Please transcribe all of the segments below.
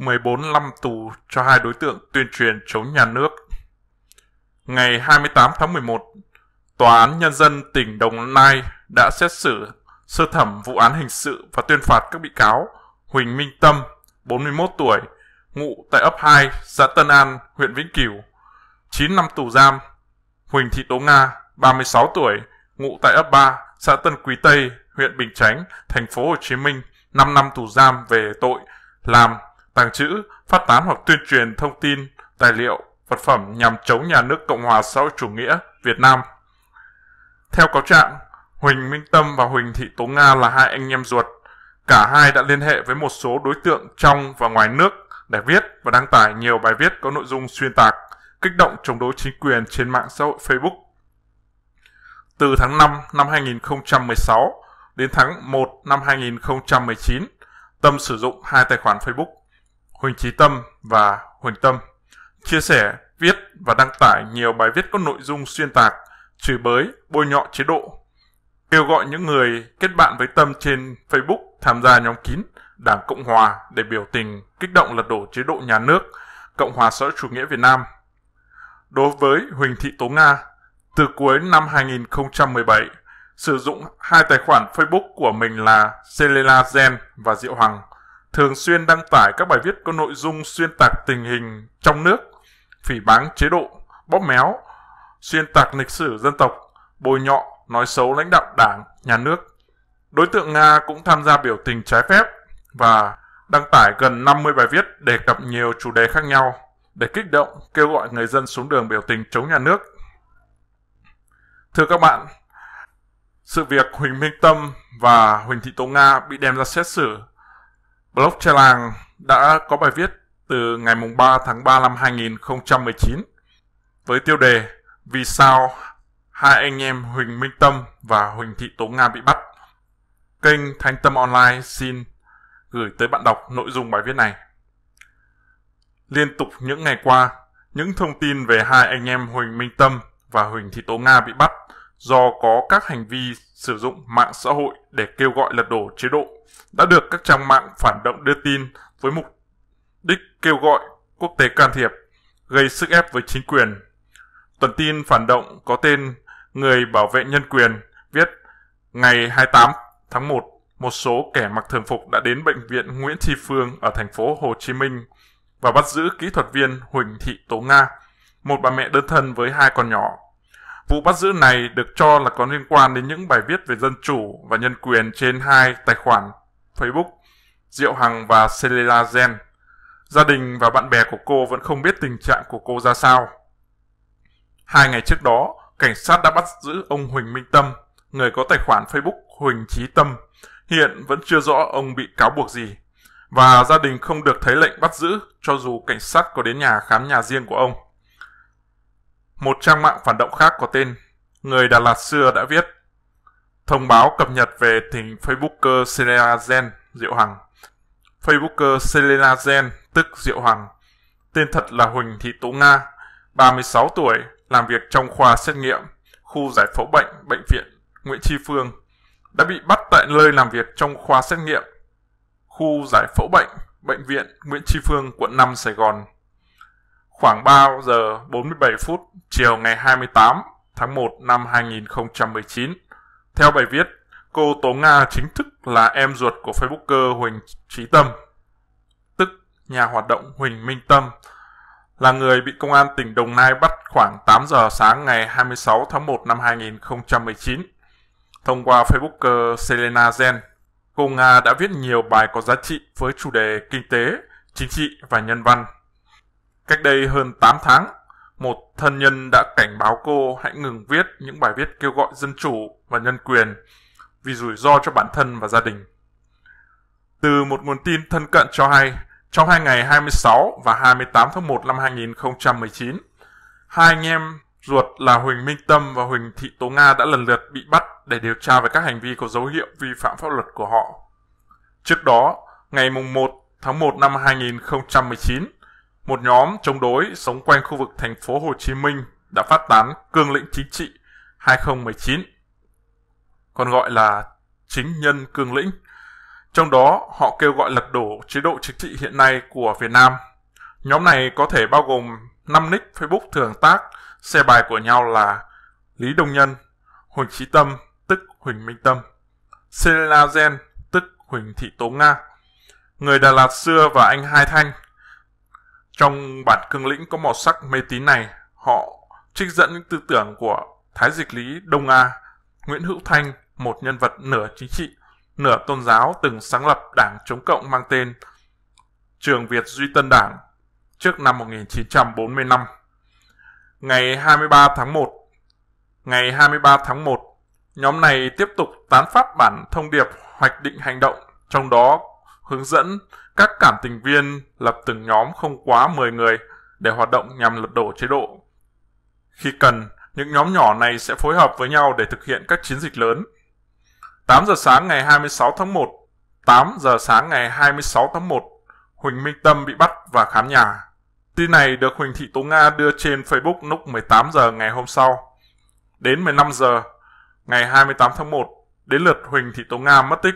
14 năm tù cho hai đối tượng tuyên truyền chống nhà nước. Ngày 28 tháng 11, Tòa án Nhân dân tỉnh Đồng Nai đã xét xử sơ thẩm vụ án hình sự và tuyên phạt các bị cáo Huỳnh Minh Tâm, 41 tuổi, ngụ tại ấp 2, xã Tân An, huyện Vĩnh Cửu, 9 năm tù giam. Huỳnh Thị Tố Nga, 36 tuổi, ngụ tại ấp 3, xã Tân Quý Tây, huyện Bình Chánh, thành phố Hồ Chí Minh, 5 năm tù giam về tội làm tàng trữ, phát tán hoặc tuyên truyền thông tin, tài liệu, vật phẩm nhằm chống nhà nước Cộng hòa xã hội chủ nghĩa Việt Nam. Theo cáo trạng, Huỳnh Minh Tâm và Huỳnh Thị Tố Nga là hai anh em ruột. Cả hai đã liên hệ với một số đối tượng trong và ngoài nước để viết và đăng tải nhiều bài viết có nội dung xuyên tạc, kích động chống đối chính quyền trên mạng xã hội Facebook. Từ tháng 5 năm 2016 đến tháng 1 năm 2019, Tâm sử dụng hai tài khoản Facebook Huỳnh Trí Tâm và Huỳnh Tâm chia sẻ, viết và đăng tải nhiều bài viết có nội dung xuyên tạc, chửi bới, bôi nhọ chế độ, kêu gọi những người kết bạn với Tâm trên Facebook tham gia nhóm kín Đảng Cộng Hòa để biểu tình kích động lật đổ chế độ nhà nước Cộng hòa xã chủ nghĩa Việt Nam. Đối với Huỳnh Thị Tố Nga, từ cuối năm 2017, sử dụng hai tài khoản Facebook của mình là Celela Zen và Diệu Hằng thường xuyên đăng tải các bài viết có nội dung xuyên tạc tình hình trong nước, phỉ báng chế độ, bóp méo, xuyên tạc lịch sử dân tộc, bồi nhọ, nói xấu lãnh đạo đảng, nhà nước. Đối tượng Nga cũng tham gia biểu tình trái phép và đăng tải gần 50 bài viết đề cập nhiều chủ đề khác nhau để kích động kêu gọi người dân xuống đường biểu tình chống nhà nước. Thưa các bạn, sự việc Huỳnh Minh Tâm và Huỳnh Thị Tố Nga bị đem ra xét xử Blog Làng đã có bài viết từ ngày 3 tháng 3 năm 2019 với tiêu đề Vì sao hai anh em Huỳnh Minh Tâm và Huỳnh Thị Tố Nga bị bắt? Kênh Thanh Tâm Online xin gửi tới bạn đọc nội dung bài viết này. Liên tục những ngày qua, những thông tin về hai anh em Huỳnh Minh Tâm và Huỳnh Thị Tố Nga bị bắt do có các hành vi sử dụng mạng xã hội để kêu gọi lật đổ chế độ đã được các trang mạng phản động đưa tin với mục đích kêu gọi quốc tế can thiệp, gây sức ép với chính quyền. Tuần tin phản động có tên Người Bảo vệ Nhân quyền viết ngày 28 tháng 1, một số kẻ mặc thường phục đã đến bệnh viện Nguyễn Tri Phương ở thành phố Hồ Chí Minh và bắt giữ kỹ thuật viên Huỳnh Thị Tố Nga, một bà mẹ đơn thân với hai con nhỏ. Vụ bắt giữ này được cho là có liên quan đến những bài viết về dân chủ và nhân quyền trên hai tài khoản Facebook Diệu Hằng và Celela Gen. Gia đình và bạn bè của cô vẫn không biết tình trạng của cô ra sao. Hai ngày trước đó, cảnh sát đã bắt giữ ông Huỳnh Minh Tâm, người có tài khoản Facebook Huỳnh Trí Tâm. Hiện vẫn chưa rõ ông bị cáo buộc gì. Và gia đình không được thấy lệnh bắt giữ cho dù cảnh sát có đến nhà khám nhà riêng của ông. Một trang mạng phản động khác có tên Người Đà Lạt xưa đã viết thông báo cập nhật về tình Facebooker Selena Zen Diệu Hằng. Facebooker Selena Zen tức Diệu Hằng, tên thật là Huỳnh Thị Tú Nga, 36 tuổi, làm việc trong khoa xét nghiệm, khu giải phẫu bệnh, bệnh viện Nguyễn Tri Phương, đã bị bắt tại nơi làm việc trong khoa xét nghiệm, khu giải phẫu bệnh, bệnh viện Nguyễn Tri Phương, quận 5, Sài Gòn Khoảng 3 giờ 47 phút chiều ngày 28 tháng 1 năm 2019, theo bài viết, cô Tố Nga chính thức là em ruột của Facebooker Huỳnh Trí Tâm, tức nhà hoạt động Huỳnh Minh Tâm, là người bị công an tỉnh Đồng Nai bắt khoảng 8 giờ sáng ngày 26 tháng 1 năm 2019. Thông qua Facebooker Selena Zen, cô Nga đã viết nhiều bài có giá trị với chủ đề kinh tế, chính trị và nhân văn. Cách đây hơn 8 tháng, một thân nhân đã cảnh báo cô hãy ngừng viết những bài viết kêu gọi dân chủ và nhân quyền vì rủi ro cho bản thân và gia đình. Từ một nguồn tin thân cận cho hay, trong hai ngày 26 và 28 tháng 1 năm 2019, hai anh em ruột là Huỳnh Minh Tâm và Huỳnh Thị Tố Nga đã lần lượt bị bắt để điều tra về các hành vi có dấu hiệu vi phạm pháp luật của họ. Trước đó, ngày 1 tháng 1 năm 2019, một nhóm chống đối sống quanh khu vực thành phố Hồ Chí Minh đã phát tán cương lĩnh chính trị 2019, còn gọi là chính nhân cương lĩnh. Trong đó, họ kêu gọi lật đổ chế độ chính trị hiện nay của Việt Nam. Nhóm này có thể bao gồm 5 nick Facebook thường tác, xe bài của nhau là Lý Đông Nhân, Huỳnh Trí Tâm, tức Huỳnh Minh Tâm, Selena Gen, tức Huỳnh Thị Tố Nga, Người Đà Lạt xưa và anh Hai Thanh – trong bản cương lĩnh có màu sắc mê tín này, họ trích dẫn những tư tưởng của Thái Dịch Lý Đông A, Nguyễn Hữu Thanh, một nhân vật nửa chính trị, nửa tôn giáo từng sáng lập đảng chống cộng mang tên Trường Việt Duy Tân Đảng trước năm 1945. Ngày 23 tháng 1 Ngày 23 tháng 1, nhóm này tiếp tục tán phát bản thông điệp hoạch định hành động, trong đó hướng dẫn các cảm tình viên lập từng nhóm không quá 10 người để hoạt động nhằm lật đổ chế độ. Khi cần, những nhóm nhỏ này sẽ phối hợp với nhau để thực hiện các chiến dịch lớn. 8 giờ sáng ngày 26 tháng 1 8 giờ sáng ngày 26 tháng 1 Huỳnh Minh Tâm bị bắt và khám nhà. Tin này được Huỳnh Thị Tố Nga đưa trên Facebook lúc 18 giờ ngày hôm sau. Đến 15 giờ ngày 28 tháng 1, đến lượt Huỳnh Thị Tố Nga mất tích.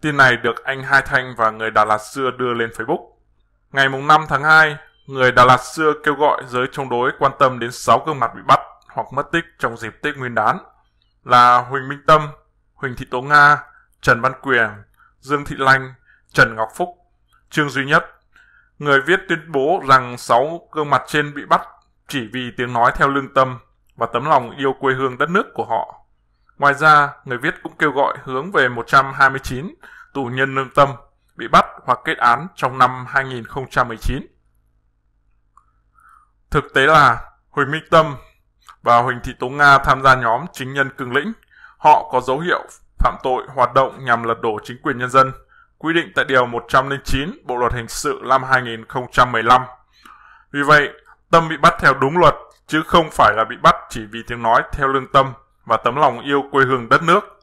Tin này được anh Hai Thanh và người Đà Lạt xưa đưa lên Facebook. Ngày 5 tháng 2, người Đà Lạt xưa kêu gọi giới chống đối quan tâm đến 6 gương mặt bị bắt hoặc mất tích trong dịp Tết Nguyên đán là Huỳnh Minh Tâm, Huỳnh Thị Tố Nga, Trần Văn Quyền, Dương Thị Lanh, Trần Ngọc Phúc, Trương Duy Nhất. Người viết tuyên bố rằng 6 gương mặt trên bị bắt chỉ vì tiếng nói theo lương tâm và tấm lòng yêu quê hương đất nước của họ. Ngoài ra, người viết cũng kêu gọi hướng về 129 tù nhân lương tâm bị bắt hoặc kết án trong năm 2019. Thực tế là Huỳnh Minh Tâm và Huỳnh Thị Tố Nga tham gia nhóm chính nhân cương lĩnh. Họ có dấu hiệu phạm tội hoạt động nhằm lật đổ chính quyền nhân dân, quy định tại Điều 109 Bộ Luật Hình sự năm 2015. Vì vậy, Tâm bị bắt theo đúng luật, chứ không phải là bị bắt chỉ vì tiếng nói theo lương tâm và tấm lòng yêu quê hương đất nước.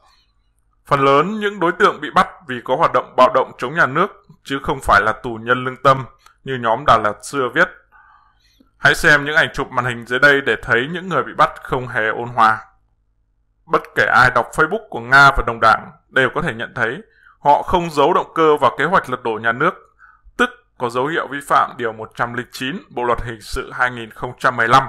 Phần lớn những đối tượng bị bắt vì có hoạt động bạo động chống nhà nước chứ không phải là tù nhân lương tâm như nhóm Đà Lạt xưa viết. Hãy xem những ảnh chụp màn hình dưới đây để thấy những người bị bắt không hề ôn hòa. Bất kể ai đọc Facebook của Nga và đồng đảng đều có thể nhận thấy họ không giấu động cơ và kế hoạch lật đổ nhà nước, tức có dấu hiệu vi phạm Điều 109 Bộ Luật Hình sự 2015.